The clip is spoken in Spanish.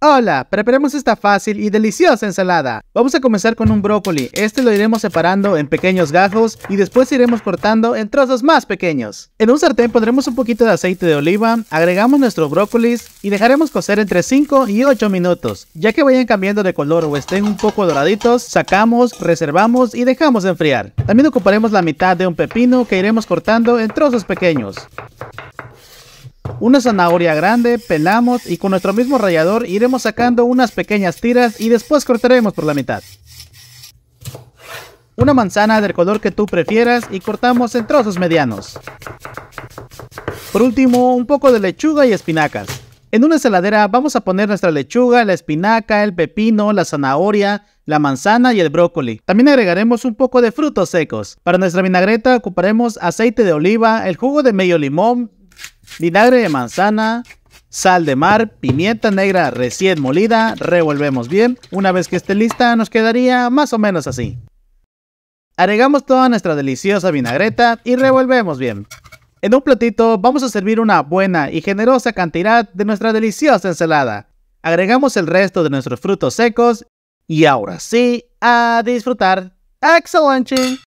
Hola, preparemos esta fácil y deliciosa ensalada. Vamos a comenzar con un brócoli, este lo iremos separando en pequeños gajos y después iremos cortando en trozos más pequeños. En un sartén pondremos un poquito de aceite de oliva, agregamos nuestros brócolis y dejaremos cocer entre 5 y 8 minutos. Ya que vayan cambiando de color o estén un poco doraditos, sacamos, reservamos y dejamos enfriar. También ocuparemos la mitad de un pepino que iremos cortando en trozos pequeños una zanahoria grande, pelamos y con nuestro mismo rallador iremos sacando unas pequeñas tiras y después cortaremos por la mitad. Una manzana del color que tú prefieras y cortamos en trozos medianos. Por último, un poco de lechuga y espinacas. En una ensaladera vamos a poner nuestra lechuga, la espinaca, el pepino, la zanahoria, la manzana y el brócoli. También agregaremos un poco de frutos secos. Para nuestra vinagreta ocuparemos aceite de oliva, el jugo de medio limón, vinagre de manzana, sal de mar, pimienta negra recién molida, revolvemos bien. Una vez que esté lista nos quedaría más o menos así. Agregamos toda nuestra deliciosa vinagreta y revolvemos bien. En un platito vamos a servir una buena y generosa cantidad de nuestra deliciosa ensalada. Agregamos el resto de nuestros frutos secos y ahora sí, a disfrutar. ¡Excelente!